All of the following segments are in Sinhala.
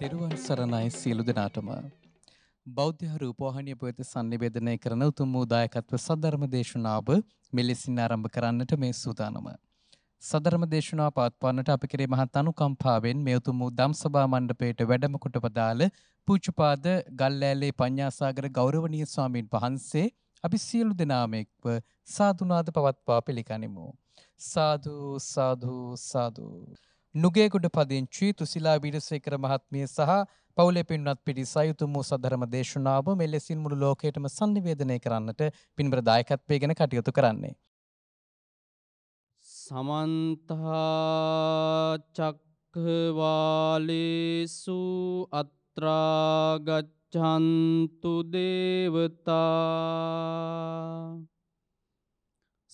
තෙරුවන් සරණයි සියලු දෙනාටම. බෞද්ධ රූපවාහිනිය පුවත sannivedanaya කරන උතුම් වූ දායකත්ව සද්ධර්ම දේශනාව මෙලෙසින් ආරම්භ කරන්නට මේ සූදානම. සදරම දේශනාව පවත්වන්නට අප කෙරේ මහත් අනුකම්පාවෙන් මේ උතුම් වූ ධම්සභා මණ්ඩපයට වැඩම කොට වදාළ පූජපාද ගල්ලෑලේ පඤ්ඤාසාගර ගෞරවනීය ස්වාමින් වහන්සේ අපි සියලු දෙනාම එක්ව සාදුනාද පවත්වා පිළිගනිමු. සාදු සාදු සාදු නුගේගොඩ පදිංචි තුසිලා විරසේකර මහත්මිය සහ පවුලේ පින්වත් පිරිස අයුතුම වූ සද්ධර්ම දේශනාව මෙලෙසින් මුළු ලෝකයටම sannivedanaya කරන්නට පින්බර දායකත්වයේගෙන කටයුතු කරන්නේ. සමන්ත චක්කවාලේසු අත්‍රා ගච්ඡන්තු දේවතා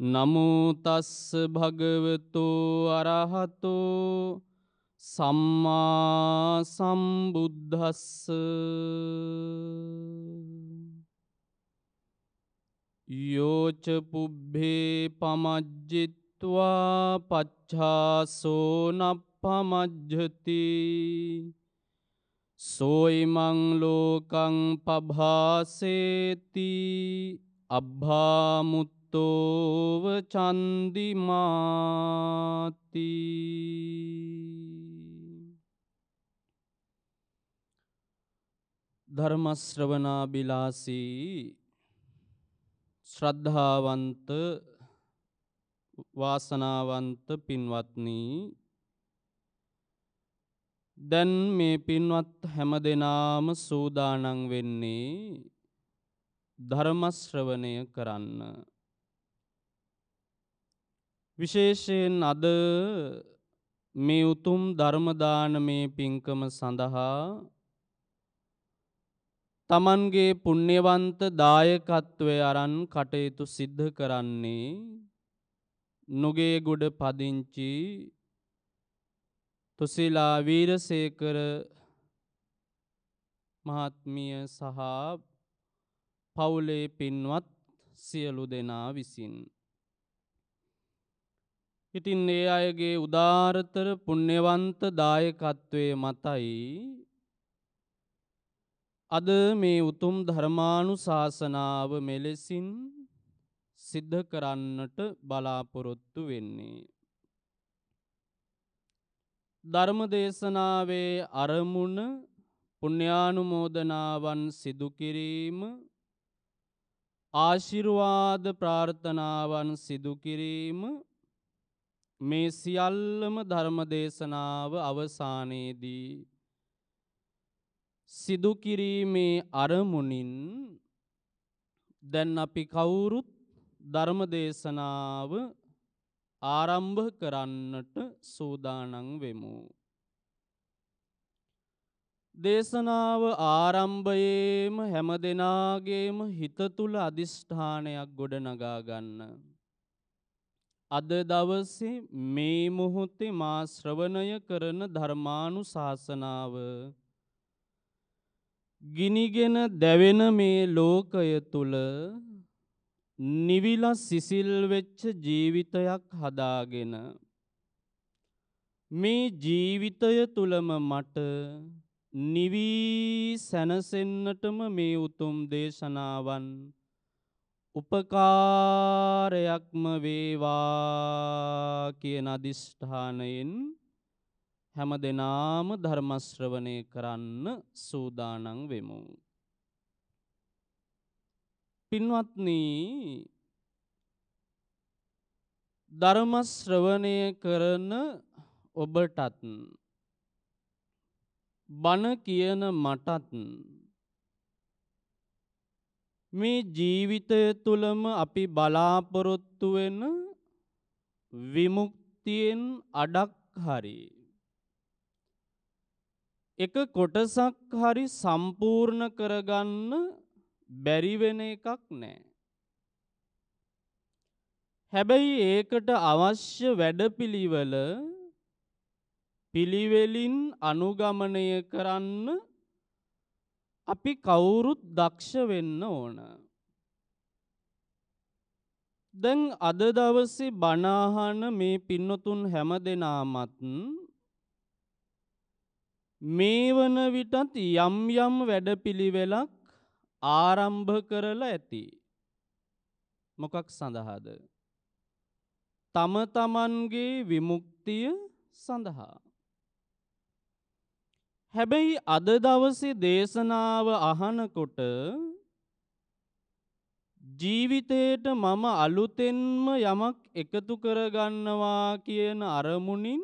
නමුතස්ස භගවතු අරහතු සම්මා සම්බුද්ධස්ස යෝච පුබ්බේ පමජ්ජිත්වා පච්චාසෝනප් පමජ්ජති සෝයිමං ලෝකං පභාසේති අබ්භාමුත් චිත්තෝව චන්දිමාති ධර්මශ්‍රවනාබිලාසී ශ්‍රද්ධාවන්ත වාසනාවන්ත පින්වත්නී දැන් මේ පින්වත් හැම දෙනාම සූදානං වෙන්නේ ධර්මශ්‍රවණය කරන්න. විශේෂයෙන් අද මේ උතුම් ධර්ම දානමේ පින්කම සඳහා තමන්ගේ පුණ්‍යවන්ත දායකත්වයේ අරන් කටයුතු සිද්ධ කරන්නේ නුගේගොඩ පදිංචි තුසිලා වීරසේකර මහත්මිය සහ පවුලේ පින්වත් සියලු දෙනා විසින් ඉතින් ඒ අයගේ උදාරතර පුණ්‍යවන්ත දායකත්වයේ මතයි අද මේ උතුම් ධර්මානුශාසනාව මෙලෙසින් සිද්ධ කරන්නට බලාපොරොත්තු වෙන්නේ ධර්ම දේශනාවේ අරමුණ පුණ්‍යානුමෝදනාවන් සිදු කිරීම ආශිර්වාද ප්‍රාර්ථනාවන් සිදු කිරීම මේ සියල්ලම ධර්ම දේශනාව අවසානයේදී සිදු කිරීමේ අරමුණින් දැන් අපි කවුරුත් ධර්ම දේශනාව ආරම්භ කරන්නට සූදානම් වෙමු. දේශනාව ආරම්භයේම හැම දෙනාගේම හිත තුල අදිෂ්ඨානයක් ගොඩනගා ගන්න. අද දවසේ මේ මොහොතේ මා ශ්‍රවණය කරන ධර්මානුශාසනාව ගිනිගෙන දැවෙන මේ ලෝකය තුල නිවිලා සිසිල් වෙච්ච ජීවිතයක් හදාගෙන මේ ජීවිතය තුලම මට නිවි සැනසෙන්නටම මේ උතුම් දේශනාවන් උපකාරයක්ම වේවා කියන අදිෂ්ඨානයෙන් හැම දෙනාම ධර්ම ශ්‍රවණය කරන්න සූදානම් වෙමු. පින්වත්නි ධර්ම ශ්‍රවණය කරන ඔබටත් බණ කියන මටත් මේ ජීවිතය තුළම අපි බලාපොරොත්තු වෙන විමුක්තියෙන් අඩක් හරි එක කොටසක් හරි සම්පූර්ණ කරගන්න බැරි වෙන එකක් නෑ. හැබැයි ඒකට අවශ්‍ය වැඩපිළිවෙල පිළිවෙලින් අනුගමනය කරන්න අපි කවුරුත් දක්ෂ වෙන්න ඕන. දැන් අද දවසේ බණ අහන මේ පින්නතුන් හැම දෙනාමත් මේ වන විටත් යම් යම් වැඩපිළිවෙලක් ආරම්භ කරලා ඇති. මොකක් සඳහාද? තම තමන්ගේ විමුක්තිය සඳහා හැබැයි අද දවසේ දේශනාව අහනකොට ජීවිතේට මම අලුතෙන්ම යමක් එකතු කරගන්නවා කියන අරමුණින්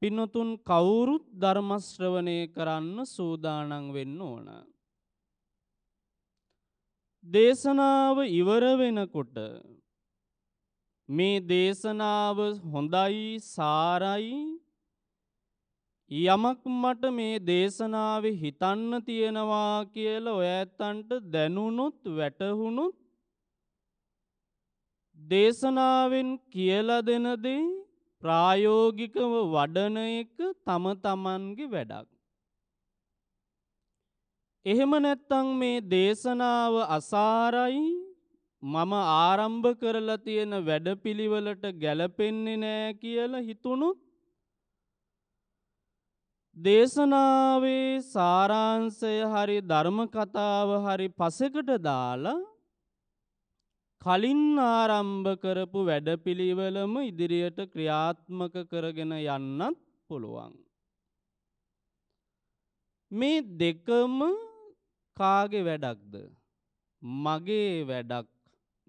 පින්නතුන් කවුරුත් ධර්ම ශ්‍රවණය කරන්න සූදානම් වෙන්න ඕන. දේශනාව ඉවර වෙනකොට මේ දේශනාව හොඳයි සාරයි යමක් මට මේ දේශනාවේ හිතන්න තියෙනවා කියලා ඔය ඇත්තන්ට දැනුණුත් වැටහුණුත් දේශනාවෙන් කියලා දෙන දේ ප්‍රායෝගිකව වඩන එක තම තමන්ගේ වැඩක්. එහෙම නැත්තම් මේ දේශනාව අසාරයි මම ආරම්භ කරලා තියෙන වැඩපිළිවෙලට ගැලපෙන්නේ නෑ කියලා හිතුණුත් දේශනාවේ සාරාංශය හරි ධර්ම කතාව හරි පසෙකට දාලා කලින් ආරම්භ කරපු වැඩපිළිවෙලම ඉදිරියට ක්‍රියාත්මක කරගෙන යන්නත් පුළුවන්. මේ දෙකම කාගේ වැඩක්ද? මගේ වැඩක්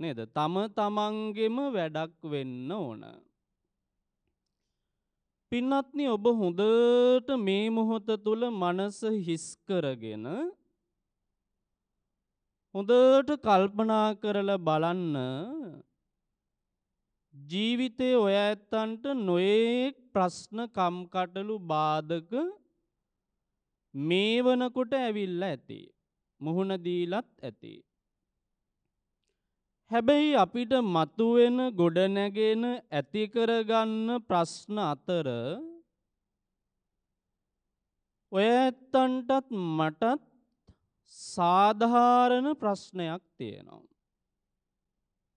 නේද? තම තමන්ගෙම වැඩක් වෙන්න ඕන. පින්වත්නි ඔබ හොඳට මේ මොහොත තුල මනස හිස් කරගෙන හොඳට කල්පනා කරලා බලන්න ජීවිතේ ඔය ඇත්තන්ට නොයේක් ප්‍රශ්න කම්කටොළු බාධක මේ වනකොට ඇවිල්ලා ඇති. මුහුණ දීලත් ඇති. හැබැයි අපිට මතුවෙන ගොඩනැගෙන ඇති කරගන්න ප්‍රශ්න අතර ඔය ඇත්තන්ටත් මටත් සාධාරණ ප්‍රශ්නයක් තියෙනවා.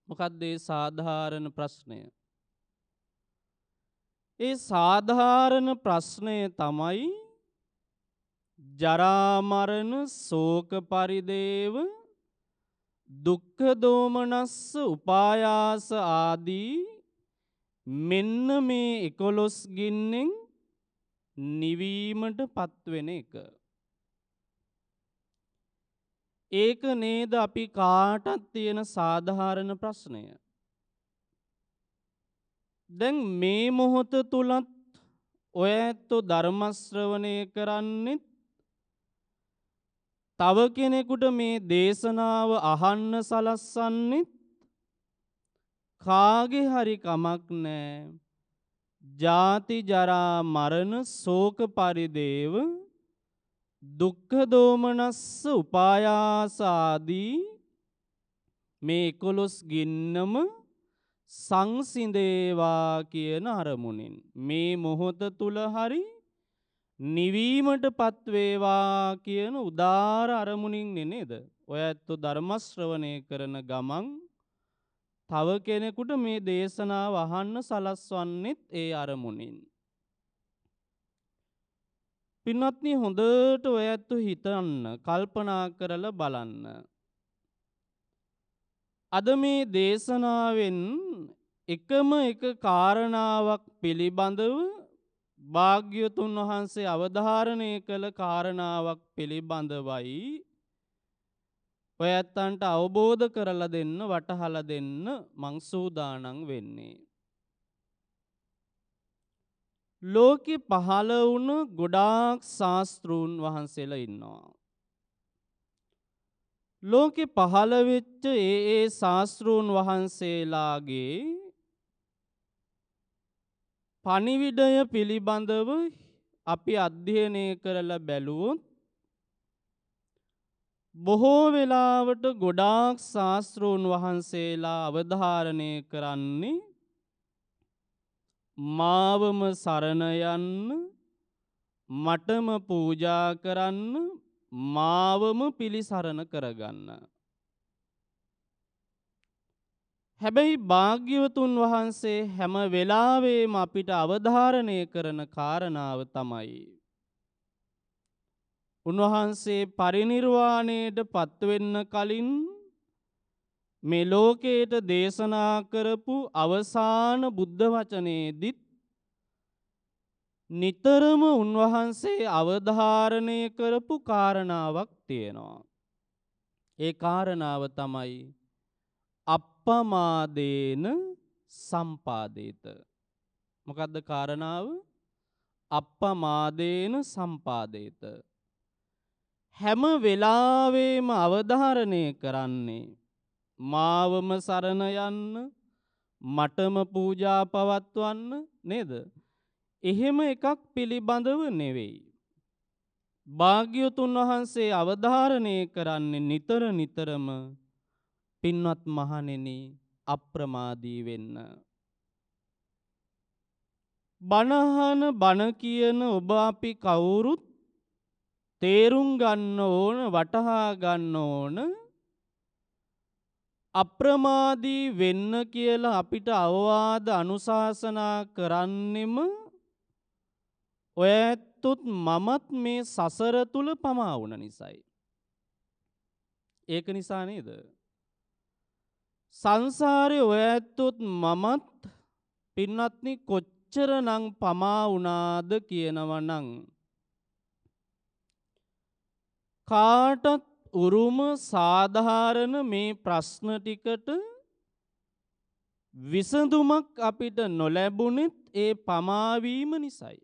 මොකක්ද ඒ සාධාරණ ප්‍රශ්නය? ඒ සාධාරණ ප්‍රශ්නය තමයි ජරා මරණ ශෝක පරිදේව දුක්ඛ දෝමනස්ස උපායාස ආදී මෙන්න මේ 11 ගින්නෙන් නිවීමටපත් වෙන එක. ඒක නේද අපි කාටත් තියෙන සාධාරණ ප්‍රශ්නය. දැන් මේ මොහොත තුලත් ඔය ඇත්තෝ ධර්ම ශ්‍රවණය කරන්නෙත් තව කෙනෙකුට මේ දේශනාව අහන්න සලස්සන්නෙත් කාගේ හරි කමක් නෑ. ජාති ජරා මරණ ශෝක පරිදේව දුක්ඛ දෝමනස්ස උපායාස ආදී මේ 11 ගින්නම සංසිඳේවා කියන අරමුණින් මේ මොහොත තුල හරි නිවීමට පත්වේවා කියන උදාර අරමුණින් නෙනේද. ඔය ඇත්තු ධර්මශ්‍රවනය කරන ගමන් තව කෙනෙකුට මේ දේශනා වහන්න සලස්වන්නෙත් ඒ අරමුණින්. පින්වත්නි හොඳට ඔය ඇත්තු හිතන්න කල්පනා කරලා බලන්න. අද මේ දේශනාවෙන් එකම එක කාරණාවක් පිළිබඳව භාග්‍යතුන් වහන්සේ අවධාරණය කළ කාරණාවක් පිළිබඳවයි ඔය ඇත්තන්ට අවබෝධ කරලා දෙන්න වටහලා දෙන්න මං සූදානම් වෙන්නේ. ලෝකෙ පහළ වුණු ගොඩාක් ශාස්ත්‍රූන් වහන්සේලා ඉන්නවා. ලෝකෙ පහළ වෙච්ච ඒ ඒ ශාස්ත්‍රූන් වහන්සේලාගේ පණිවිඩය පිළිබඳව අපි අධ්‍යයනය කරලා බැලුවොත් බොහෝ වෙලාවට ගොඩාක් ශාස්ත්‍රූන් වහන්සේලා අවධාරණය කරන්නේ මාවම සරණ යන්න මටම පූජා කරන්න මාවම පිළිසරණ කරගන්න හැබැයි භාග්‍යවතුන් වහන්සේ හැම වෙලාවෙම අපිට අවධාරණය කරන කාරණාව තමයි උන්වහන්සේ පරිණිර්වාණයට පත්වෙන්න කලින් මේ ලෝකයට දේශනා කරපු අවසාන බුද්ධ වචනේදිත් නිතරම උන්වහන්සේ අවධාරණය කරපු කාරණාවක් තියෙනවා. ඒ කාරණාව තමයි අප අපමාදේන සම්පාදේත. මොකක්ද කාරණාව? අපමාදේන සම්පාදේත. හැම වෙලාවෙම අවධාරණය කරන්නේ මාවම සරණ යන්න මටම පූජා පවත්වන්න නේද? එහෙම එකක් පිළිබඳව නෙවෙයි. භාග්‍යතුන් වහන්සේ අවධාරණය කරන්නේ නිතර නිතරම පින්වත් මහණෙනි අප්‍රමාදී වෙන්න. බණහන බණ කියන ඔබ අපි කවුරුත් තේරුම් ගන්න ඕන වටහා ගන්න ඕන අප්‍රමාදී වෙන්න කියලා අපිට අවවාද අනුශාසනා කරන්නෙම ඔය ඇත්තුත් මමත් මේ සසර තුල පමා වුණ නිසයි. ඒක නිසා නේද? සංසාරේ ඔය ඇත්තොත් මමත් පින්වත්නි කොච්චරනම් පමා වුණාද කියනවනම් කාටත් උරුම සාධාරණ මේ ප්‍රශ්න ටිකට විසඳුමක් අපිට නොලැබුණෙත් ඒ පමාවීම නිසයි.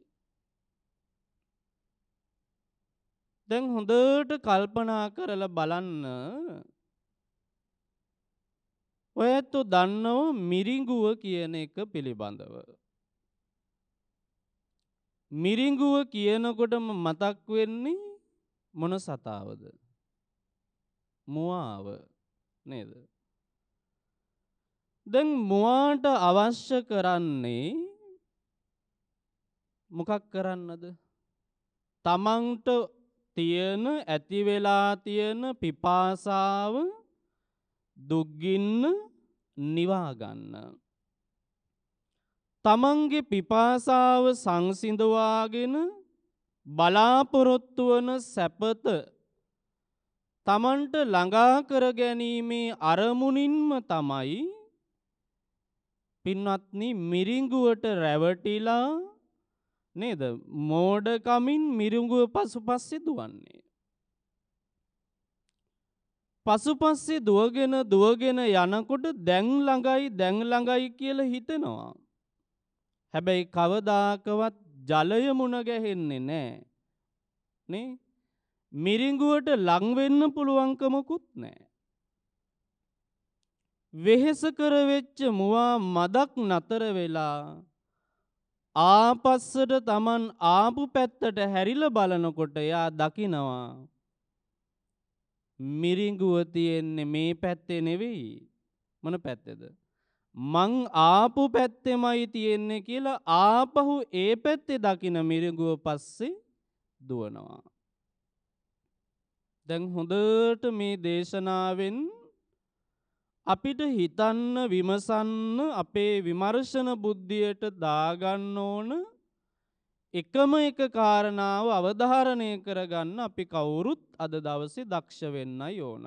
දැන් හොඳට කල්පනා කරලා බලන්න ඔය ඇත්තෝ දන්නව මිරිඟුව කියන එක පිළිබඳව. මිරිඟුව කියනකොටම මතක් වෙන්නේ මොන සතාවද? මුවාව නේද? දැන් මුවාට අවශ්‍ය කරන්නේ මොකක් කරන්නද? තමන්ට තියෙන ඇති වෙලා තියෙන පිපාසාව දුක්ගින්න නිවා ගන්න. තමන්ගේ පිපාසාව සංසිඳවාගෙන බලාපොරොත්තු වන සැපත තමන්ට ළඟා කර ගැනීමේ අරමුණින්ම තමයි පින්වත්නි මිරිඟුවට රැවටිලා නේද මෝඩකමින් මිරිඟුව පසුපස්සේ දුවන්නේ පසුපස්සේ දුවගෙන දුවගෙන යනකොට දැන් ළඟයි දැන් ළඟයි කියලා හිතෙනවා. හැබැයි කවදාකවත් ජලය මුණ ගැහෙන්නේ නැහැ. නේ? මිරිඟුවට ලං වෙන්න පුළුවන්කමකුත් නැහැ. වෙහෙස කර වෙච්ච මුවා මදක් නතර වෙලා ආපස්සට Taman ආපු පැත්තට හැරිලා බලනකොට එයා දකිනවා මිරිඟුව තියෙන්නේ මේ පැත්තේ නෙවෙයි මොන පැත්තේද මං ආපු පැත්තෙමයි තියෙන්නේ කියලා ආපහු ඒ පැත්තේ දකින මිරිඟුව පස්සේ දුවනවා දැන් හොඳට මේ දේශනාවෙන් අපිට හිතන්න විමසන්න අපේ විමර්ශන බුද්ධියට දාගන්න ඕන එකම එක කාරණාව අවධාරණය කරගන්න අපි කවුරුත් අද දවසේ දක්ෂ වෙන්නයි ඕන.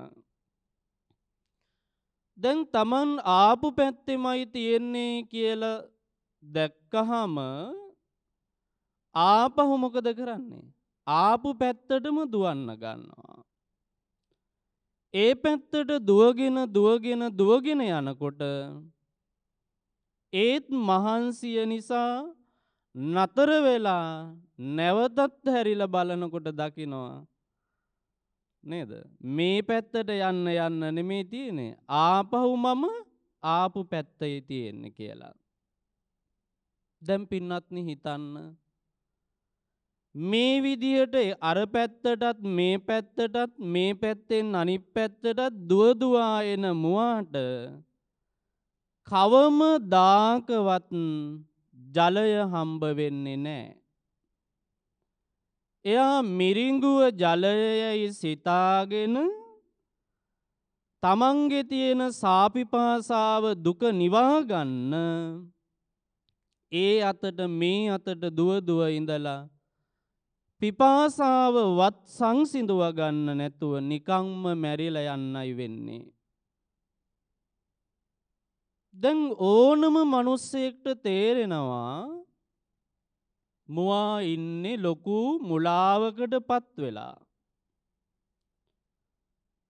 දැන් Taman ආපු පැත්තෙමයි තියෙන්නේ කියලා දැක්කහම ආපහු මොකද කරන්නේ? ආපු පැත්තටම දුවන්න ගන්නවා. ඒ පැත්තට දුවගෙන දුවගෙන දුවගෙන යනකොට ඒත් මහන්සිය නිසා නතර වෙලා නැවතත් හැරිලා බලනකොට දකිනවා නේද මේ පැත්තට යන්න යන්න නෙමෙයි තියෙන්නේ ආපහු මම ආපු පැත්තේ තියෙන්නේ කියලා දැන් පින්නත්නි හිතන්න මේ විදියට අර පැත්තටත් මේ පැත්තටත් මේ පැත්තෙන් අනිත් පැත්තටත් දුවදුවා එන මුවාට කවම දාකවත් ජලය හම්බ වෙන්නේ නැහැ. එයා මිරිඟුව ජලයයි සිතාගෙන තමන්ගේ තියෙන සාපිපාසාව දුක නිවා ගන්න ඒ අතට මේ අතට දුව දුව ඉඳලා පිපාසාව වත් සංසිඳුව ගන්න නැතුව නිකම්ම මැරිලා යන්නයි වෙන්නේ දැන් ඕනම මිනිස්සෙක්ට තේරෙනවා මුවා ඉන්නේ ලොකු මුලාවකටපත් වෙලා.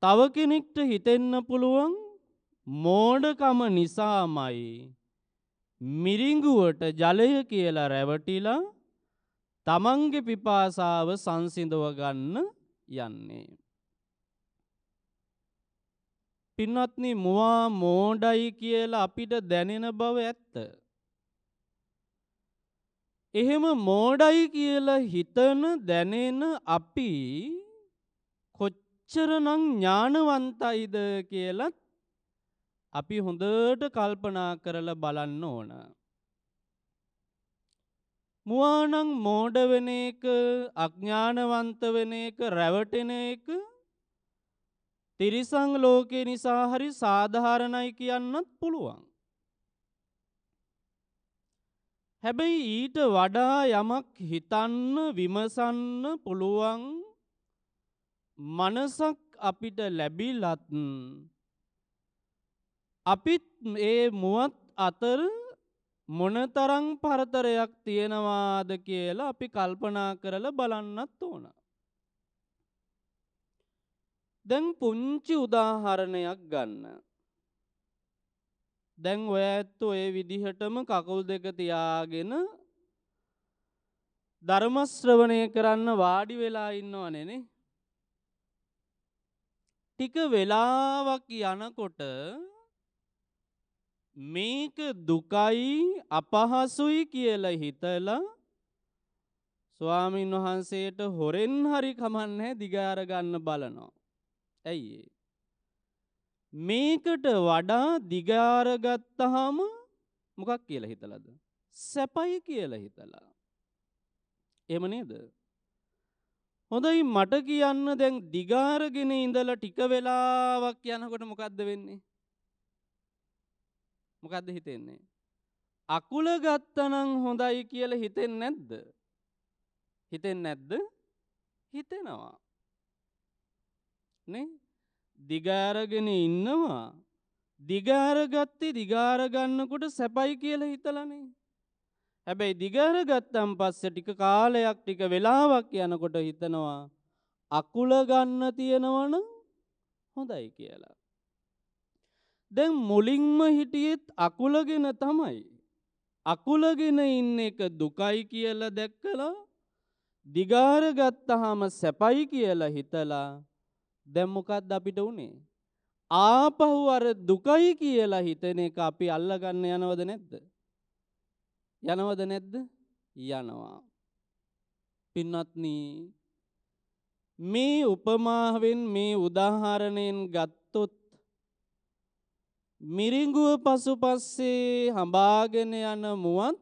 තව කෙනෙක්ට හිතෙන්න පුළුවන් මෝඩකම නිසාමයි මිරිඟුවට ජලය කියලා රැවටිලා තමන්ගේ පිපාසාව සංසිඳව ගන්න යන්නේ. පින්වත්නි මුවා මෝඩයි කියලා අපිට දැනෙන බව ඇත්ත. එහෙම මෝඩයි කියලා හිතන දැනෙන අපි කොච්චරනම් ඥානවන්තයිද කියලත් අපි හොඳට කල්පනා කරලා බලන්න ඕන. මුවානම් මෝඩ වෙන එක, අඥානවන්ත වෙන එක, රැවටෙන එක තිරිසං ලෝකේ නිසා හරි සාධාරණයි කියන්නත් පුළුවන්. හැබැයි ඊට වඩා යමක් හිතන්න විමසන්න පුළුවන් මනසක් අපිට ලැබිලත් අපිත් ඒ මුවත් අතර මොනතරං පරතරයක් තියෙනවාද කියලා අපි කල්පනා කරලා බලන්නත් ඕනා. දැන් පුංචි උදාහරණයක් ගන්න. දැන් ඔය ඇත්තෝ ඒ විදිහටම කකුල් දෙක තියාගෙන ධර්ම ශ්‍රවණය කරන්න වාඩි වෙලා ඉන්නවනේ ටික වෙලාවක් යනකොට මේක දුකයි අපහසුයි කියලා හිතලා ස්වාමීන් වහන්සේට හොරෙන් හරි කමන්නේ දිගාර ගන්න බලනවා ඇයි මේකට වඩා දිගාරගත්තාම මොකක් කියලා හිතලාද? සැපයි කියලා හිතලා. එහෙම නේද? හොඳයි මට කියන්න දැන් දිගාරගෙන ඉඳලා ටික වෙලාවක් යනකොට මොකද්ද වෙන්නේ? මොකද්ද හිතෙන්නේ? අකුල ගත්තනම් හොඳයි කියලා හිතෙන්නේ නැද්ද? හිතෙන්නේ නැද්ද? හිතෙනවා. නේ දිගාරගෙන ඉන්නවා දිගාරගත්තේ දිගාර ගන්නකොට සැපයි කියලා හිතලානේ. හැබැයි දිගාර ගත්තන් පස්සේ ටික කාලයක් ටික වෙලාවක් යනකොට හිතනවා අකුල ගන්න තියෙනවනම් හොඳයි කියලා. දැන් මුලින්ම හිටියෙත් අකුලගෙන තමයි. අකුලගෙන ඉන්න එක දුකයි කියලා දැක්කලා දිගාර ගත්තාම සැපයි කියලා හිතලා දැන් මොකද්ද අපිට උනේ? ආපහු අර දුකයි කියලා හිතෙන එක අපි අල්ලගන්න යනවද නැද්ද? යනවද නැද්ද? යනවා. පින්වත්නි මේ උපමාවෙන් මේ උදාහරණයෙන් ගත්තොත් මිරිඟුව පසුපස්සේ හඹාගෙන යන මුවත්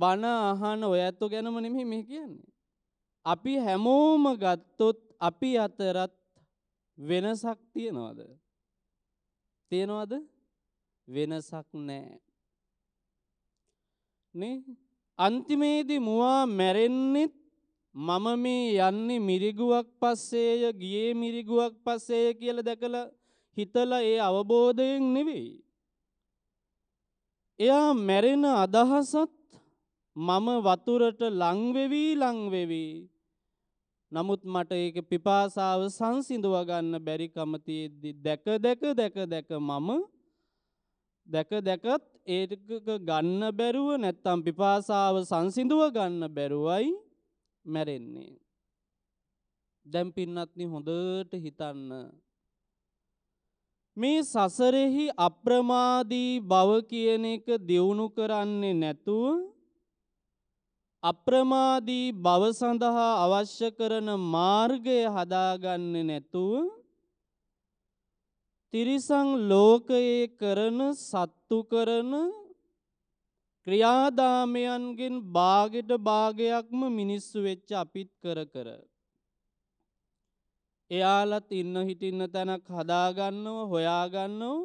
බණ අහන ඔය ඇත්තෝ ගැනම නෙමෙයි මේ කියන්නේ. අපි හැමෝම ගත්තොත් අපි අතරත් වෙනසක් තියනවද? තියනවද? වෙනසක් නෑ. නේ? අන්තිමේදී මුවා මැරෙන්නෙත් මම මේ යන්නේ මිරිගුවක් පස්සේය ගියේ මිරිගුවක් පස්සේය කියලා දැකලා හිතලා ඒ අවබෝධයෙන් නෙවෙයි. එයා මැරෙන අදහසත් මම වතුරට ලං වෙවි ලං වෙවි නමුත් මට ඒක පිපාසාව සංසිඳුව ගන්න බැරි කම තියෙද්දි දැක දැක දැක දැක මම දැක දැකත් ඒක ගන්න බැරුව නැත්තම් පිපාසාව සංසිඳුව ගන්න බැරුවයි මැරෙන්නේ. දැන් පින්නත්නි හොඳට හිතන්න. මේ සසරෙහි අප්‍රමාදී බව කියන එක දියුණු කරන්නේ නැතුව අප්‍රමාදී බව සඳහා අවශ්‍ය කරන මාර්ගය හදාගන්නේ නැතුව තිරිසං ලෝකයේ කරන සත්තු කරන ක්‍රියාදාමයන්ගෙන් භාගෙට භාගයක්ම මිනිස්සු වෙච්ච අපිත් කර කර. එයාලත් ඉන්න හිටින්න තැනක් හදාගන්නව හොයාගන්නව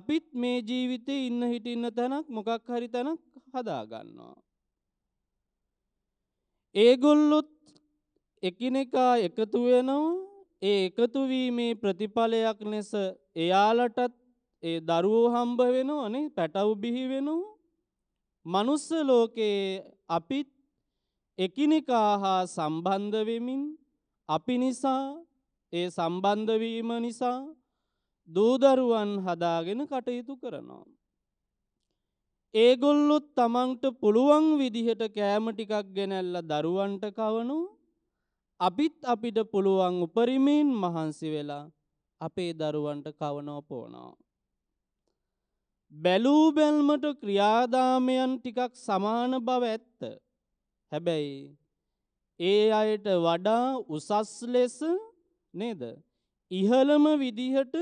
අපිත් මේ ජීවිතේ ඉන්න හිටින්න තැනක් මොකක් හරි තැනක් හදාගන්නවා. ඒගොල්ලොත් එකිනෙකා එකතු වෙනවා ඒ එකතු වීමේ ප්‍රතිඵලයක් ලෙස එයාලටත් ඒ දරුවෝ හම්බ වෙනවා නේ පැටව් බිහි වෙනවා මනුස්ස ලෝකයේ අපිත් එකිනෙකා හා සම්බන්ධ වෙමින් අපි නිසා ඒ සම්බන්ධ වීම නිසා දූදරුවන් හදාගෙන කටයුතු කරනවා ඒගොල්ලොත් තමන්ට පුළුවන් විදිහට කෑම ටිකක් ගෙනැල්ලා දරුවන්ට කවනු අපිත් අපිට පුළුවන් උපරිමයෙන් මහන්සි වෙලා අපේ දරුවන්ට කවනෝ පෝනවා. බැලූ බැල්මට ක්‍රියාදාමයන් ටිකක් සමාන බව ඇත්ත. හැබැයි ඒ අයට වඩා උසස් ලෙස නේද ඉහළම විදිහට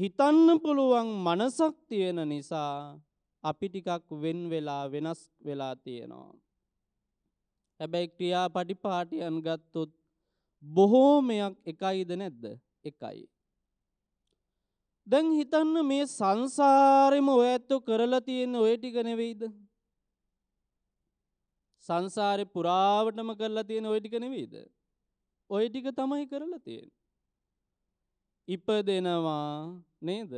හිතන්න පුළුවන් මනසක් තියෙන නිසා අපි ටිකක් වෙන් වෙලා වෙනස් වෙලා තියෙනවා. හැබැයි ක්‍රියා පටිපාටියන් ගත්තොත් බොහෝමයක් එකයිද නැද්ද එකයි. දැන් හිතන්න මේ සංසාරෙම ඔය ඇත්තෝ කරලා තියෙන ඔය ටික නෙවෙයිද? සංසාරේ පුරාවටම කරලා තියෙන ওই ටික නෙවෙයිද? ওই ටික තමයි කරලා තියෙන්නේ. ඉපදෙනවා නේද?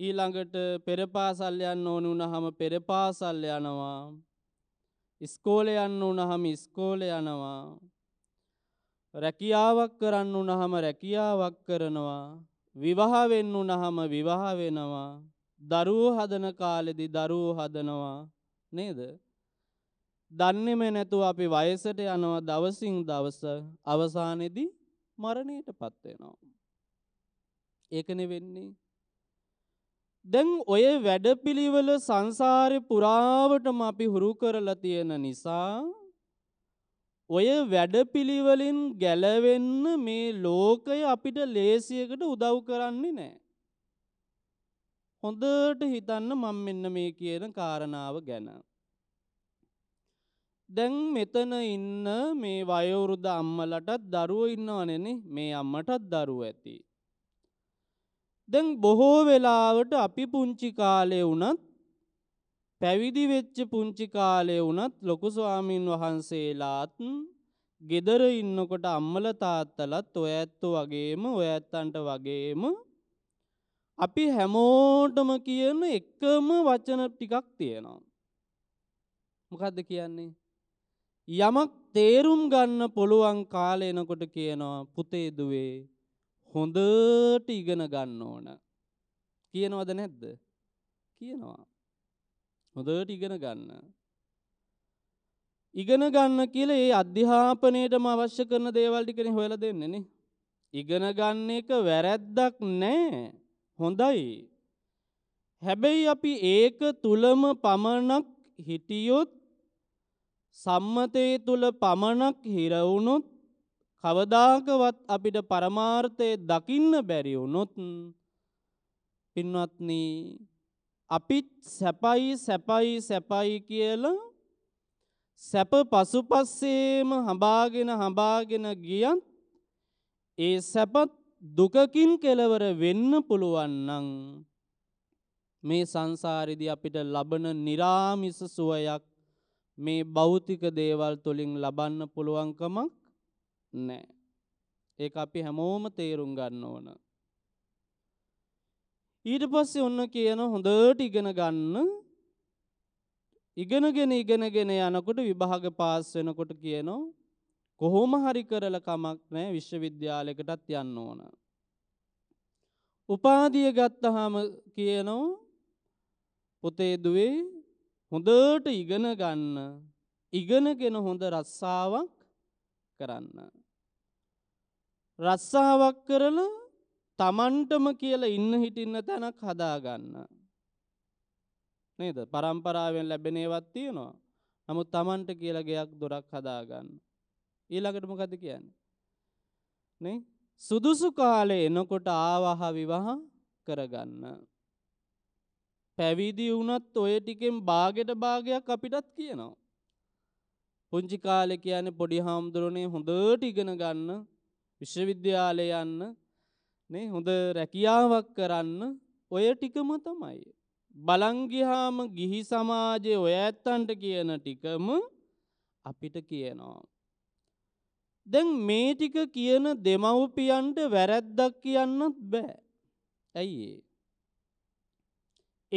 ඊළඟට පෙරපාසල් යන්න ඕන වුණාම පෙරපාසල් යනවා. ඉස්කෝලේ යන්න වුණාම ඉස්කෝලේ යනවා. රැකියාවක් කරන්න වුණාම රැකියාවක් කරනවා. විවාහ වෙන්න වුණාම විවාහ වෙනවා. දරුවෝ හදන කාලෙදි දරුවෝ හදනවා නේද? දන්නේම නැතුව අපි වයසට යනවා දවසින් දවස අවසානයේදී මරණයටපත් වෙනවා. ඒකනේ වෙන්නේ. දැන් ඔය වැඩපිළිවෙල සංසාරේ පුරාවටම අපි හුරු කරලා තියෙන නිසා ඔය වැඩපිළිවෙලින් ගැලවෙන්න මේ ලෝකය අපිට ලේසියකට උදව් කරන්නේ නැහැ. හොඳට හිතන්න මම මෙන්න මේ කියන කාරණාව ගැන. දැන් මෙතන ඉන්න මේ වයෝවෘද්ධ අම්මලටත් දරුවෝ ඉන්නවනේ මේ අම්මටත් දරුවෝ ඇති. දැන් බොහෝ වෙලාවට අපි පුංචි කාලේ වුණත් පැවිදි වෙච්ච පුංචි කාලේ වුණත් ලොකු ස්වාමින් වහන්සේලාත් ගෙදර ඉන්නකොට අම්මල තාත්තලත් ඔය ඇත්තෝ වගේම ඔය ඇත්තන්ට වගේම අපි හැමෝටම කියන එකම වචන ටිකක් තියෙනවා. මොකද්ද කියන්නේ? යමක් තේරුම් ගන්න පුළුවන් කාලෙනකොට කියනවා පුතේ දුවේ හොඳට ඉගෙන ගන්න ඕන. කියනවද නැද්ද? කියනවා. හොඳට ඉගෙන ගන්න. ඉගෙන ගන්න කියලා ඒ අධ්‍යාපනයේටම අවශ්‍ය කරන දේවල් ටිකනේ හොයලා දෙන්නේ නේ. ඉගෙන ගන්න එක වැරැද්දක් නෑ. හොඳයි. හැබැයි අපි ඒක තුලම පමණක් හිටියොත් සම්මතයේ තුල පමණක් හිර වුණොත් කවදාකවත් අපිට පරමාර්ථය දකින්න බැරි වුණොත් පින්වත්නි අපිත් සැපයි සැපයි සැපයි කියලා සැප පසුපස්සේම හඹාගෙන හඹාගෙන ගියත් ඒ සැපත් දුකකින් කෙලවර වෙන්න පුළුවන් නම් මේ සංසාරෙදී අපිට ලබන निराமிස සුවයක් මේ භෞතික දේවල් තුලින් ලබන්න පුළුවන්කමක් නෑ. ඒක අපි හැමෝම තේරුම් ගන්න ඕන. ඊට පස්සේ ඔන්න කියන හොඳට ඉගෙන ගන්න ඉගෙනගෙන ඉගෙනගෙන යනකොට විභාග පාස් වෙනකොට කියනෝ කොහොම හරි කරල කමක් නෑ විශ්වවිද්‍යාලයකටත් යන්න ඕන. උපාදිය ගත්තහම කියනෝ පොතේ දුවේ හොඳට ඉගෙන ගන්න ඉගෙනගෙන හොඳ රස්සාවක් කරන්න. රස්සාවක් කරලා තමන්ටම කියලා ඉන්න හිටින්න තැනක් හදාගන්න. නේද? පරම්පරාවෙන් ලැබෙන ඒවාත් තියෙනවා. නමුත් තමන්ට කියලා ගයක් දොරක් හදාගන්න. ඊළඟට මොකද කියන්නේ? නේ? සුදුසු කාලේ එනකොට ආවහ විවාහ කරගන්න. පැවිදි වුණත් ඔය ටිකෙන් බාගෙට භාගයක් අපිටත් කියනවා. පුංචි කාලේ කියන්නේ පොඩි හාමුදුරනේ හොඳට ඉගෙන ගන්න විශ්වවිද්‍යාලය යන්න නේ හොඳ රැකියාවක් කරන්න ඔය ටිකම තමයි. බලංගිහාම ගිහි සමාජයේ ඔය ඇත්තන්ට කියන ටිකම අපිට කියනවා. දැන් මේ ටික කියන දෙමව්පියන්ට වැරැද්දක් කියන්නත් බෑ. ඇයි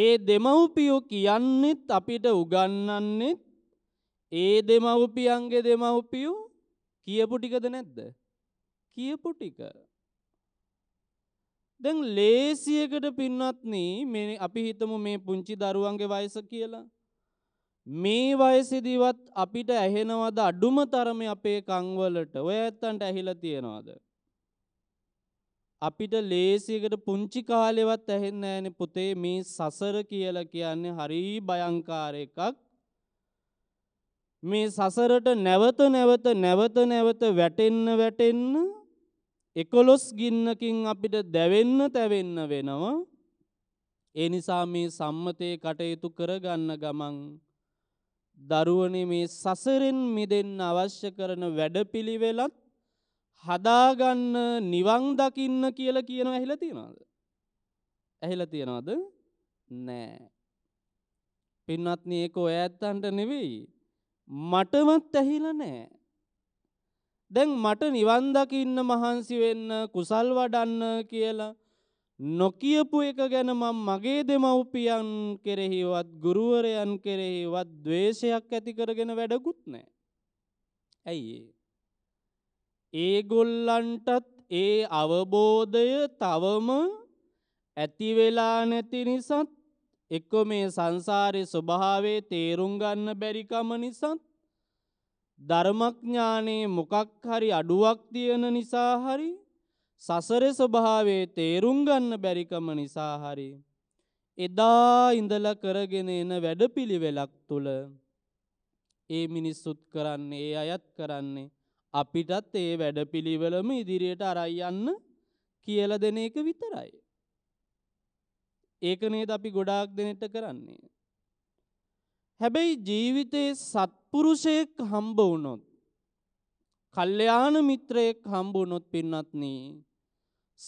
ඒ දෙමව්පියෝ කියන්නෙත් අපිට උගන්වන්නෙත් ඒ දෙමව්පියන්ගේ දෙමව්පියෝ කියපු ටිකද නැද්ද? කියපු ටික. දැන් ලේසියකට පින්වත්නි මේ අපි හිතමු මේ පුංචි දරුවන්ගේ වයස කියලා. මේ වයසේදීවත් අපිට ඇහෙනවද අඩුම තරමේ අපේ කන් වලට ඔය ඇත්තන්ට ඇහිලා තියනවද? අපිට ලේසියකට පුංචි කාලෙවත් ඇහෙන්නේ නැහැනේ පුතේ මේ සසර කියලා කියන්නේ හරි භයංකාර එකක්. මේ සසරට නැවත නැවත නැවත නැවත වැටෙන්න වැටෙන්න එකොලොස් ගින්නකින් අපිට දැවෙන්න තැවෙන්න වෙනවා. ඒ නිසා මේ සම්මතයේ කටයුතු කරගන්න ගමන් දරුවනේ මේ සසරෙන් මිදෙන්න අවශ්‍ය කරන වැඩපිළිවෙලත් හදාගන්න නිවන් දකින්න කියලා කියනවා ඇහිලා තියනවාද? ඇහිලා තියනවාද? නෑ. පින්වත්නි ඒක ඔය ඇත්තන්ට නෙවෙයි. මටවත් ඇහිලා නෑ. දැන් මට නිවන් දකින්න මහන්සි වෙන්න කුසල් වඩන්න කියලා නොකියපු එක ගැන මම මගේ දෙමව්පියන් කෙරෙහිවත් ගුරුවරයන් කෙරෙහිවත් ද්වේෂයක් ඇති කරගෙන වැඩකුත් නැහැ. ඇයි ඒගොල්ලන්ටත් ඒ අවබෝධය තවම ඇති වෙලා නැති නිසාත් එක්ක මේ සංසාරේ ස්වභාවයේ තේරුම් ගන්න බැරි කම නිසාත් ධර්මඥානේ මොකක් හරි අඩුවක් තියෙන නිසා හරි සසරේ ස්වභාවයේ තේරුම් ගන්න බැරිකම නිසා හරි එදා ඉඳලා කරගෙන එන වැඩපිළිවෙලක් තුල ඒ මිනිස්සුත් කරන්නේ ඒ අයත් කරන්නේ අපිටත් ඒ වැඩපිළිවෙලම ඉදිරියට අරයි යන්න කියලා දෙන එක විතරයි. ඒක නේද අපි ගොඩාක් දෙනෙට කරන්නේ. හැබැයි ජීවිතේ සත්පුරුෂයෙක් හම්බ වුණොත් කල්යාණ මිත්‍රයෙක් හම්බ වුණොත් පින්නත්නි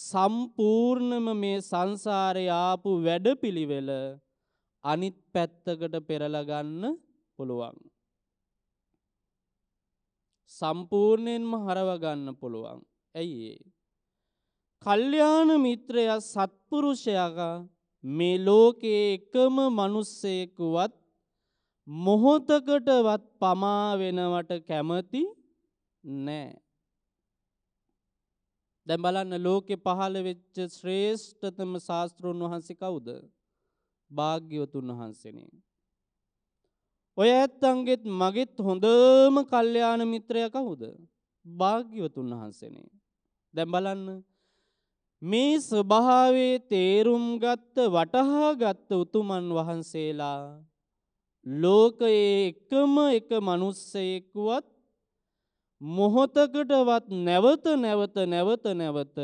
සම්පූර්ණම මේ සංසාරේ ආපු වැඩපිළිවෙල අනිත් පැත්තකට පෙරලා ගන්න පුළුවන් සම්පූර්ණයෙන්ම හරව ගන්න පුළුවන් ඇයි ඒ කල්යාණ මිත්‍රයා සත්පුරුෂයාගා මේ ලෝකේ එකම මිනිස්සෙකුවත් මොහොතකටවත් පමා වෙනවට කැමති නෑ. දැන් බලන්න ලෝකේ පහළ වෙච්ච ශ්‍රේෂ්ඨතම ශාස්ත්‍රෝන් වහන්සේ කවුද? භාග්‍යවතුන් වහන්සේනේ. ඔය ඇත්තන්ගෙත් මගෙත් හොඳම කල්යාණ මිත්‍රයා කවුද? භාග්‍යවතුන් වහන්සේනේ. දැන් බලන්න මේ ස්වභාවයේ තේරුම් ගත්ත වටහා ගත්ත උතුමන් වහන්සේලා ලෝකයේ එකම එක මිනිස්සෙකුවත් මොහොතකටවත් නැවත නැවත නැවත නැවත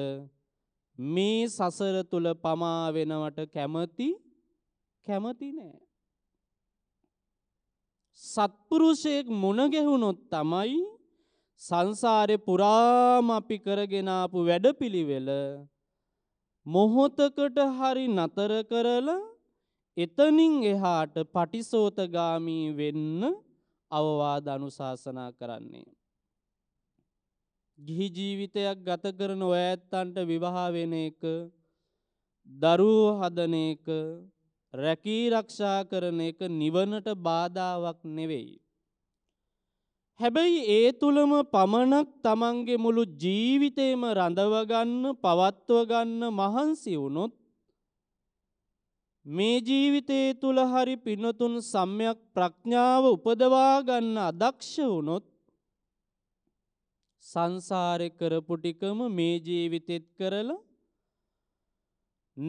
මේ සසර තුල පමා වෙනවට කැමති කැමති නෑ සත්පුරුෂයෙක් මුණ ගැහුනොත් තමයි සංසාරේ පුරාම අපි කරගෙන ආපු වැඩපිළිවෙල මොහොතකට හරි නතර කරලා එතනින් එහාට පටිසෝතගාමී වෙන්න අවවාද අනුශාසනා කරන්නේ. ගිහි ජීවිතයක් ගත කරන ඔය ඇත්තන්ට විවාහ වෙන එක දරුවෝ හදන එක රැකී රක්ෂා කරන එක නිවනට බාධාවක් නෙවෙයි. හැබැයි ඒ තුලම පමණක් Tamange මුළු ජීවිතේම රඳව ගන්න, පවත්ව ගන්න මහන්සි වුණොත් මේ ජීවිතයේ තුල හරි පිනතුන් සම්්‍යක් ප්‍රඥාව උපදවා ගන්න අදක්ෂ වුණොත් සංසාරේ කරපු ටිකම මේ ජීවිතෙත් කරලා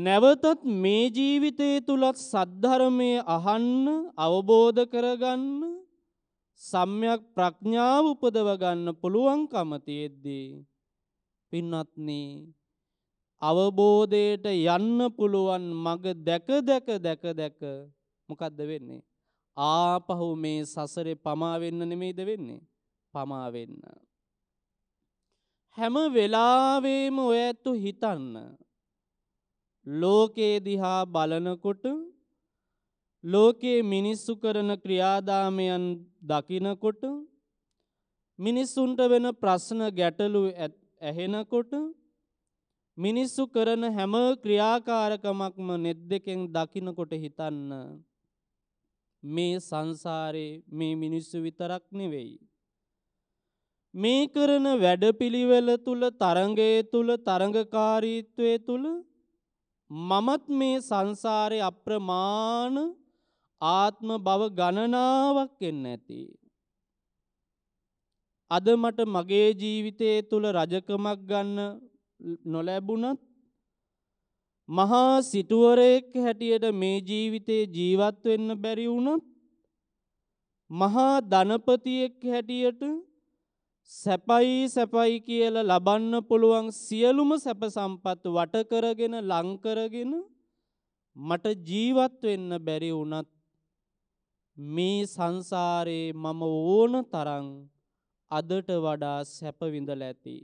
නැවතත් මේ ජීවිතයේ තුලත් සද්ධර්මයේ අහන්න අවබෝධ කරගන්න සම්්‍යක් ප්‍රඥාව උපදව ගන්න පුළුවන්කම තියෙද්දී පින්වත්නි අවබෝධයට යන්න පුළුවන් මඟ දැක දැක දැක දැක මොකද්ද වෙන්නේ? ආපහු මේ සසරේ පමා වෙන්න නෙමෙයිද වෙන්නේ? පමා වෙන්න. හැම වෙලාවෙම ඔය ඇතු හිතන්න. ලෝකේ දිහා බලනකොට ලෝකයේ මිනිස්සු කරන ක්‍රියාදාමයන් දකිනකොට මිනිස්සුන්ට වෙන ප්‍රශ්න ගැටලු ඇහෙනකොට මිනිස්සු කරන හැම ක්‍රියාකාරකමක්ම net දෙකෙන් දකිනකොට හිතන්න මේ සංසාරේ මේ මිනිස්සු විතරක් නෙවෙයි මේ කරන වැඩපිළිවෙල තුල තරංගයේ තුල තරංගකාරීත්වයේ තුල මමත් මේ සංසාරේ අප්‍රමාණ ආත්ම භව ගණනාවක් එන්න ඇති අද මට මගේ ජීවිතයේ තුල රජකමක් ගන්න නොලැබුණත් මහා සිටුවරයෙක් හැටියට මේ ජීවිතේ ජීවත් වෙන්න බැරි වුණොත් මහා ධනපතියෙක් හැටියට සැපයි සැපයි කියලා ලබන්න පුළුවන් සියලුම සැප සම්පත් වට කරගෙන ලං කරගෙන මට ජීවත් වෙන්න බැරි වුණත් මේ සංසාරේ මම ඕන තරම් අදට වඩා සැප විඳලා ඇතී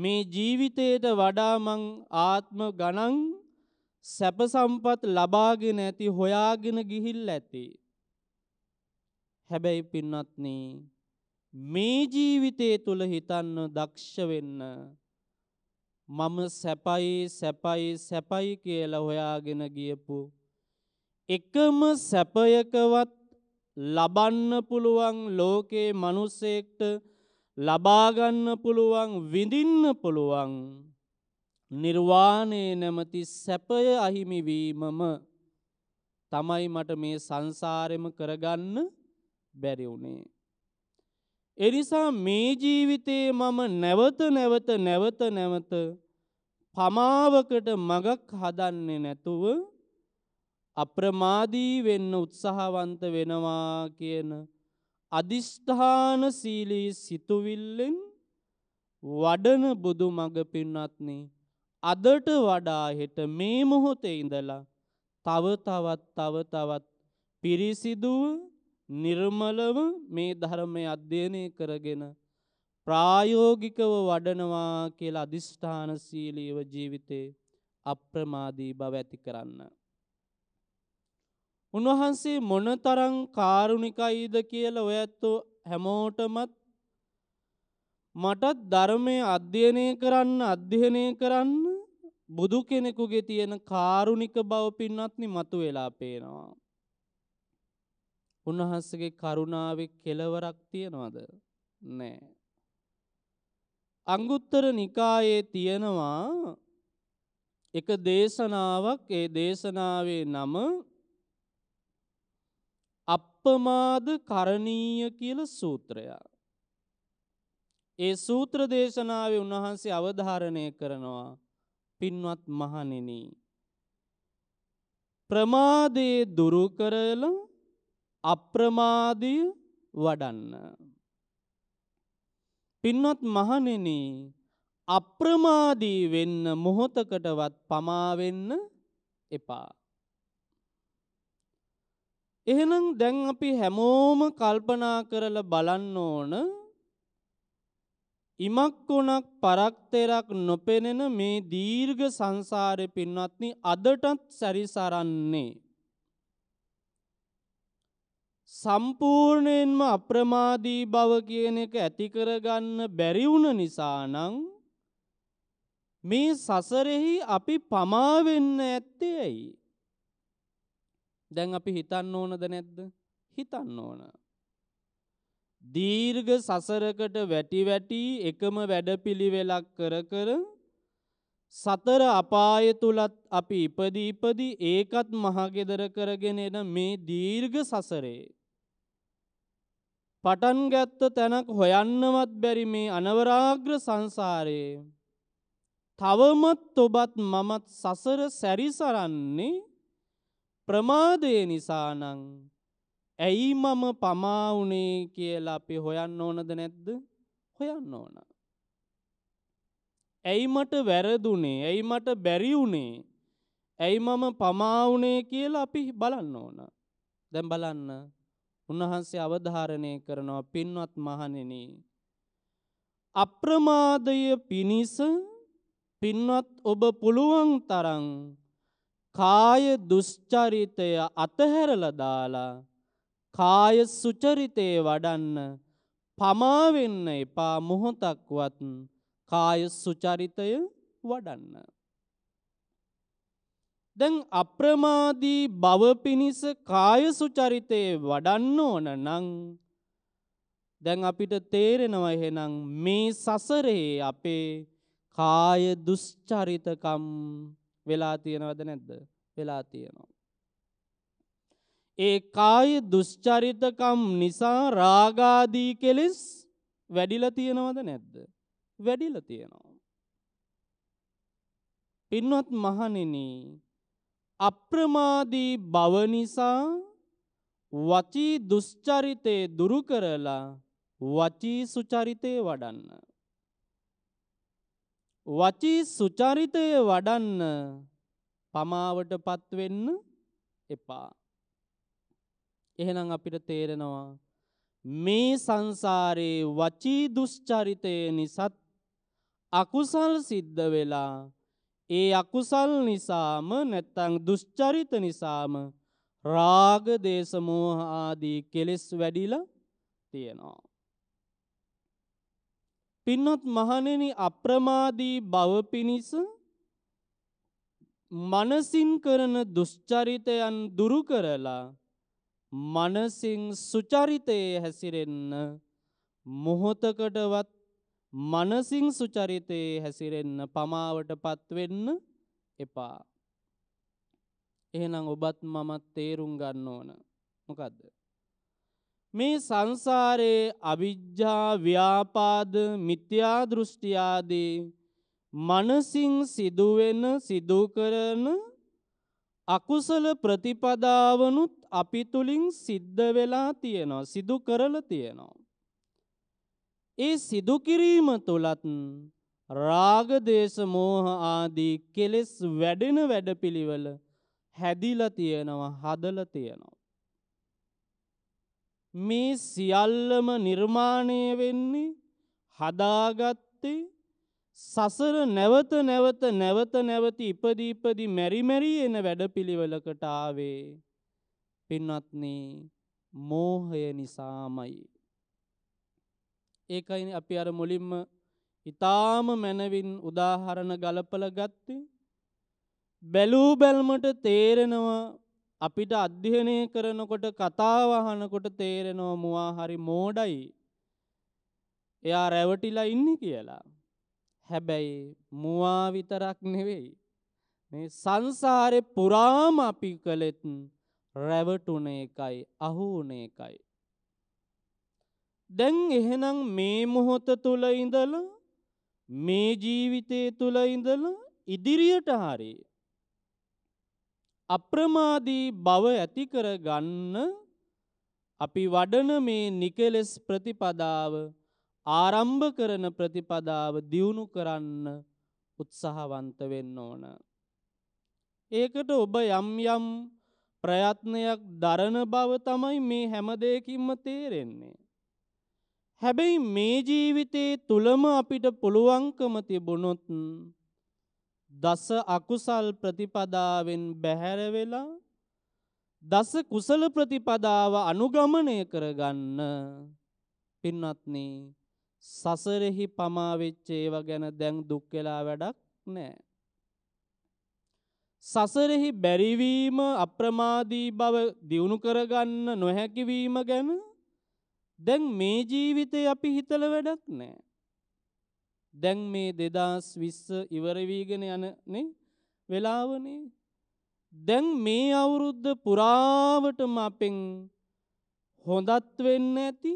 මේ ජීවිතයට වඩා මං ආත්ම ගණන් සැප සම්පත් ලබාගෙන ඇති හොයාගෙන ගිහිල්ලා ඇති. හැබැයි පින්වත්නි මේ ජීවිතය තුල හිතන්න දක්ෂ වෙන්න මම සැපයි සැපයි සැපයි කියලා හොයාගෙන ගියපු එකම සැපයකවත් ලබන්න පුළුවන් ලෝකේ මිනිසෙක්ට ලබා ගන්න පුළුවන් විඳින්න පුළුවන් නිර්වාණය නැමැති සැපය අහිමි වීමම තමයි මට මේ සංසාරෙම කරගන්න බැරි වුණේ. ඒ නිසා මේ ජීවිතේ මම නැවත නැවත නැවත නැවත පමාවකට මගක් හදන්නේ නැතුව අප්‍රමාදී වෙන්න උත්සාහවන්ත වෙනවා කියන අදිෂ්ඨාන සීලී සිතුවිල්ලෙන් වඩන බුදු මඟ පින්නත්නි අදට වඩා හෙට මේ මොහොතේ ඉඳලා තව තවත් තව තවත් පිරිසිදුව නිර්මලව මේ ධර්මය අධ්‍යයනය කරගෙන ප්‍රායෝගිකව වඩනවා කියලා අදිෂ්ඨාන සීලීව ජීවිතේ අප්‍රමාදී බව ඇති කරන්න. උන්වහන්සේ මොනතරම් කාරුණිකයිද කියලා ඔය ඇත්තෝ හැමෝටමත් මටත් ධර්මයේ අධ්‍යයනය කරන්න අධ්‍යයනය කරන්න බුදු කෙනෙකුගේ තියෙන කාරුණික බව පින්වත්නි මතුවලා පේනවා. උන්වහන්සේගේ කරුණාවේ කෙලවරක් තියනවද? නෑ. අංගුත්තර නිකායේ තියෙනවා එක දේශනාවක් ඒ දේශනාවේ නම අප්පමාද කරණීය කියල සූත්‍රයා. ඒ සූත්‍ර දේශනාව උන්වහන්සේ අවධාරණය කරනවා පින්වත් මහනෙන. ප්‍රමාදයේ දුරුකරල අප්‍රමාදී වඩන්න. පින්වත් මහනෙන අප්‍රමාදී වෙන්න මොහොතකටවත් පමාවෙන්න එපා. එහෙනම් දැන් අපි හැමෝම කල්පනා කරලා බලන්න ඕන ඉමක් උණක් පරක්තරක් නොපෙනෙන මේ දීර්ඝ සංසාරේ පින්වත්නි අදටත් සැරිසරන්නේ සම්පූර්ණයෙන්ම අප්‍රමාදී බව කියන එක ඇති කරගන්න බැරි වුණ නිසා නම් මේ සසරෙහි අපි පමා වෙන්න ඇත්තේ ඇයි දැන් අපි හිතන්න ඕනද නැද්ද? හිතන්න ඕන. දීර්ඝ සසරකට වැටි වැටි එකම වැඩපිළිවෙලක් කර කර සතර අපාය තුලත් අපි ඉපදී ඉපදී ඒකත් මහගෙදර කරගෙන එන මේ දීර්ඝ සසරේ පටන් ගත්ත තැනක් හොයන්නවත් බැරි මේ අනවරාග්‍ර සංසාරයේ තවමත් ඔබත් මමත් සසර සැරිසරන්නේ ප්‍රමාදය නිසානං ඇයි මම පමා වුණේ කියලා අපි හොයන්න ඕනද නැද්ද? හොයන්න ඕන. ඇයි මට වැරදුනේ? ඇයි මට බැරි වුනේ? ඇයි මම පමා වුණේ කියලා අපි බලන්න ඕන. දැන් බලන්න. උන්වහන්සේ අවධාරණය කරනවා පින්වත් මහණෙනි. අප්‍රමාදය පිනිස පින්වත් ඔබ පුළුවන් තරම් කාය දුස්චරිතය අතහැරලා දාලා කාය සුචරිතේ වඩන්න පමා වෙන්න එපා මොහොතක්වත් කාය සුචරිතය වඩන්න දැන් අප්‍රමාදී බව පිණිස කාය සුචරිතේ වඩන්න ඕන නම් දැන් අපිට තේරෙනවා එහෙනම් මේ සසරේ අපේ කාය දුස්චරිතකම් වෙලා තියෙනවද නැද්ද වෙලා තියෙනවා. ඒ කාය දුෂ්චරිතකම් නිසා රාගාදී කෙලෙස් වැඩිලා තියෙනවද නැද්ද වැඩිලා තියෙනවා. පින්වත් මහණෙනි අප්‍රමාදී බව නිසා වචී දුෂ්චරිතේ දුරු කරලා වචී සුචරිතේ වඩන්න වචී සුචරිතය වඩන්න පමාවටපත් වෙන්න එපා. එහෙනම් අපිට තේරෙනවා මේ සංසාරේ වචී දුස්චරිතය නිසාත් අකුසල් සිද්ධ වෙලා ඒ අකුසල් නිසාම නැත්තං දුස්චරිත නිසාම රාග දේශමෝහ ආදී කෙලෙස් වැඩිලා තියෙනවා පින්වත් මහණෙනි අප්‍රමාදී බව පිණිස මනසින් කරන දුස්චරිතයන් දුරු කරලා මනසින් සුචරිතයේ හැසිරෙන්න මොහොතකටවත් මනසින් සුචරිතයේ හැසිරෙන්න පමාවටපත් වෙන්න එපා. එහෙනම් ඔබත් මමත් තේරුම් ගන්න ඕන. මොකද්ද? මේ සංසාරයේ අවිජ්ජා ව්‍යාපාද මිත්‍යා දෘෂ්ටි ආදී මනසින් සිදුවෙන සිදු කරන අකුසල ප්‍රතිපදාවනුත් අපි තුලින් සිද්ධ වෙලා තියෙනවා සිදු කරලා තියෙනවා ඒ සිදු කිරීම තුලත් රාග දේශ මෝහ ආදී කෙලෙස් වැඩෙන වැඩපිළිවෙල හැදිලා තියෙනවා හදලා තියෙනවා මේ සියල්ලම නිර්මාණය වෙන්නේ හදාගත්තේ සසර නැවත නැවත නැවත නැවත ඉපදී ඉපදී මෙරි මෙරි එන වැඩපිළිවෙලකට ආවේ පින්වත්නි මෝහය නිසාමයි ඒකයි අපි අර මුලින්ම ඊටාම මනවින් උදාහරණ ගලපලා ගත්තේ බැලූ බැල්මට තේරෙනවා අපිට අධ්‍යයනය කරනකොට කතාව අහනකොට තේරෙනවා මුවා හරි මෝඩයි. එයා රැවටිලා ඉන්නේ කියලා. හැබැයි මුවා විතරක් නෙවෙයි. මේ සංසාරේ පුරාම අපි කළෙත් රැවටුණ එකයි අහුුණ එකයි. දැන් එහෙනම් මේ මොහොත තුල ඉඳලා මේ ජීවිතයේ තුල ඉඳලා ඉදිරියට හරියි අප්‍රමාදී බව ඇති කරගන්න අපි වඩන මේ නිකලෙස් ප්‍රතිපදාව ආරම්භ කරන ප්‍රතිපදාව දියුණු කරන්න උත්සාහවන්ත වෙන්න ඕන. ඒකට ඔබ යම් යම් ප්‍රයත්නයක් දරන බව තමයි මේ හැම දෙයකින්ම තේරෙන්නේ. හැබැයි මේ ජීවිතේ තුලම අපිට පුළුවන්කම තිබුණොත් දස අකුසල් ප්‍රතිපදාවෙන් බැහැර වෙලා දස කුසල ප්‍රතිපදාව අනුගමනය කරගන්න පින්වත්නි සසරෙහි පමා වෙච්ච ඒව ගැන දැන් දුක් වෙලා වැඩක් නැහැ. සසරෙහි බැරිවීම අප්‍රමාදී බව දියුණු කරගන්න නොහැකි වීම ගැන දැන් මේ ජීවිතේ අපි හිතල වැඩක් නැහැ. දැන් මේ 2020 ඉවර වීගෙන යන්නේ වෙලාවනේ දැන් මේ අවුරුද්ද පුරාවටම අපෙන් හොඳත් වෙන්න ඇති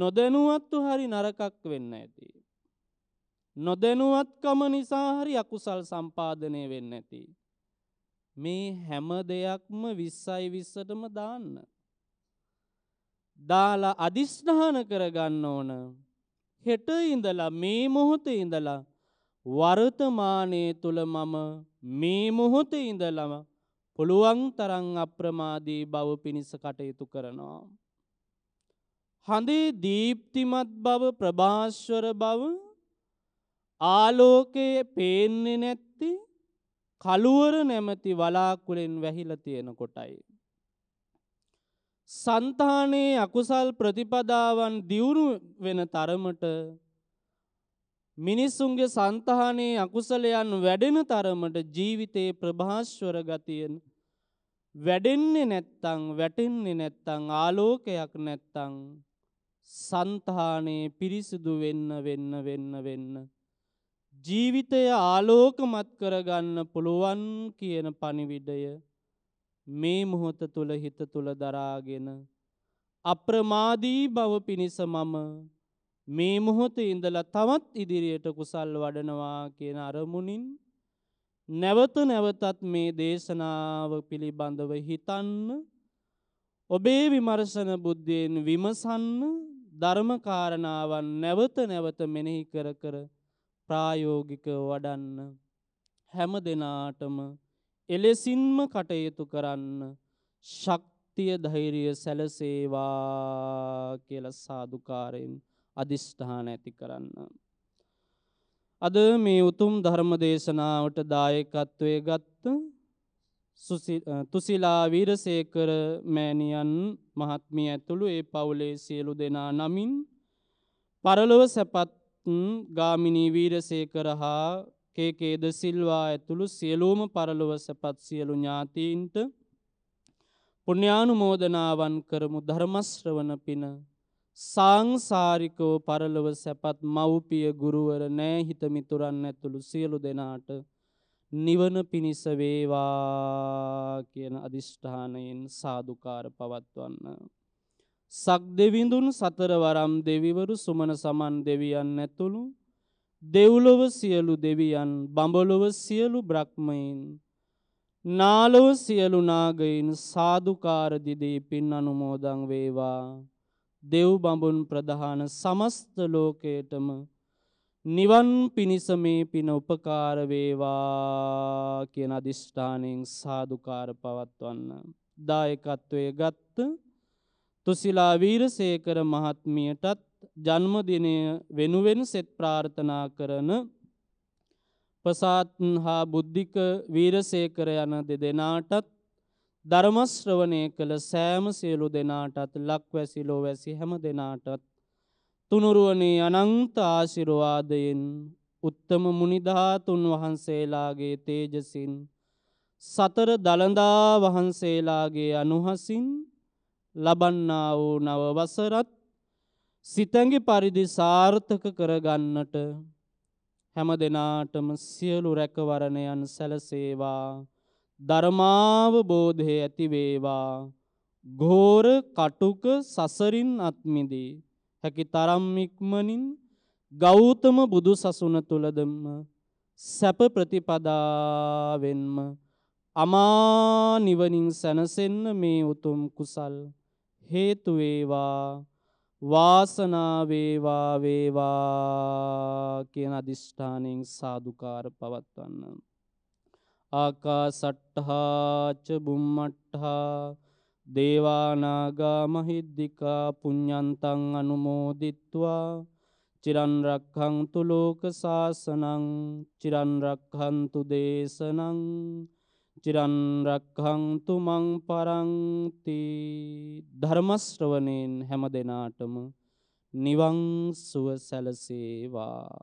නොදැනුවත්තු හරි නරකක් වෙන්න ඇති නොදැනුවත්කම නිසා හරි අකුසල් සම්පාදනය වෙන්න ඇති මේ හැම දෙයක්ම 20යි 20ටම දාන්න දාලා අදිස්ථාන කරගන්න ඕන හෙට ඉඳලා මේ මොහොතේ ඉඳලා වර්තමානයේ තුල මම මේ මොහොතේ ඉඳලම පුළුවන් තරම් අප්‍රමාදී බව පිණිස කටයුතු කරනවා. හඳේ දීප්තිමත් බව ප්‍රභාස්වර බව ආලෝකයේ පේන්නේ නැත්ති කළුවර නැමැති වලාකුලෙන් වැහිලා තියෙන කොටයි. సంతాනයේ අකුසල් ප්‍රතිපදාවන් දියුණු වෙන තරමට මිනිසුන්ගේ సంతානයේ අකුසලයන් වැඩෙන තරමට ජීවිතේ ප්‍රභාස්වර ගතියෙන් වැඩෙන්නේ නැත්තම් වැටෙන්නේ නැත්තම් ආලෝකයක් නැත්තම් సంతානයේ පිරිසිදු වෙන්න වෙන්න වෙන්න වෙන්න ජීවිතය ආලෝකමත් කරගන්න පුළුවන් කියන පණිවිඩය මේ මොහොත තුල හිත තුල දරාගෙන අප්‍රමාදී බව පිණිස මම මේ මොහොතේ ඉඳලා තවත් ඉදිරියට කුසල් වඩනවා කියන අරමුණින් නැවත නැවතත් මේ දේශනාව පිළිබඳව හිතන්න ඔබේ විමර්ශන බුද්ධියෙන් විමසන්න ධර්මකාරණාවන් නැවත නැවත මෙනෙහි කර කර ප්‍රායෝගික වඩන්න හැම දෙනාටම එලෙසින්ම කටයුතු කරන්න ශක්තිය ධෛර්යය සැලසේවා කියලා සාදුකාරයෙන් අදිෂ්ඨාන ඇති කරන්න. අද මේ උතුම් ධර්ම දේශනාවට දායකත්වයේ ගත්ත තුසිලා වීරසේකර මෑණියන් මහත්මිය ඇතුළු ඒ පවුලේ සියලු දෙනා නමින් පරලොව සැපත් ගාමිණී වීරසේකර හා කේකේද සිල්වා ඇතුළු සියලූම පරලොව සැපත් සියලු ඥාතීන්ට පුුණ්‍යානුමෝදනාවන් කරමු ධර්මශ්‍රවන පින සංසාරිකෝ පරලොව සැපත් මව්පිය ගුරුවර නෑ හිතමිතුරන්න ඇතුළු සියලු දෙනාට නිවන පිණිස වේවා කියන අධිෂ්ඨානයෙන් සාධකාර පවත්වන්න. සක් දෙවිඳුන් සතරවරම් දෙවිවරු සුමන සමන් දෙවියන් ඇතුළු දෙව්ලොව සියලු දෙවියන් බඹලොව සියලු බ්‍රහ්මයින් නාලොව සියලු නාගයින් සාදුකාර දිදී පින් අනුමෝදන් වේවා දෙව් බඹුන් ප්‍රධාන සමස්ත ලෝකයටම නිවන් පිණිස මේ පින උපකාර වේවා කියන අදිෂ්ඨානෙන් සාදුකාර පවත්වන්න දායකත්වයේ ගත්ත තුසිලා වීරසේකර මහත්මියටත් ජන්මදිනය වෙනුවෙන් සෙත් ප්‍රාර්ථනා කරන ප්‍රසාත් හා බුද්ධික වීරසේකර යන දෙදෙනාටත් ධර්මශ්‍රවනය කළ සෑම සියලු දෙනාටත් ලක්වැසිලෝ වැසි හැම දෙනාටත් තුනුරුවනේ අනංත ආශිරවාදයෙන් උත්තම මුනිධාතුන් වහන්සේලාගේ තේජසින් සතර දළදා වහන්සේලාගේ අනුහසින් ලබන්නා වූ නව වසරත් සිතැඟි පරිදි සාර්ථක කරගන්නට හැම දෙනාටම සියලු රැකවරණයන් සැලසේවා ධර්මාවබෝධය ඇතිවේවා ගෝර කටුක සසරින් අත්මිදී හැකි තරම් ඉක්මනින් ගෞතම බුදු සසුන තුලදම සැප ප්‍රතිපදාවෙන්ම අමා නිවනින් සැනසෙන්න මේ උතුම් කුසල් හේතු වේවා වාසනා වේවා වේවා කියන අදිෂ්ඨානෙන් සාදුකාර පවත්වන්න. ආකාසට්ඨා ච බුම්මට්ඨා දේවානාගා මහිද්దికා පුඤ්ඤන්තං අනුමෝදිත්වා චිරන් රක්ඛන්තු ලෝක සාසනං චිරන් රක්ඛන්තු දේශනං චිරන් රක්ඛන්තු මං පරන්ති ධර්ම ශ්‍රවණෙන් හැම දිනාටම නිවන් සුව සැලසේවා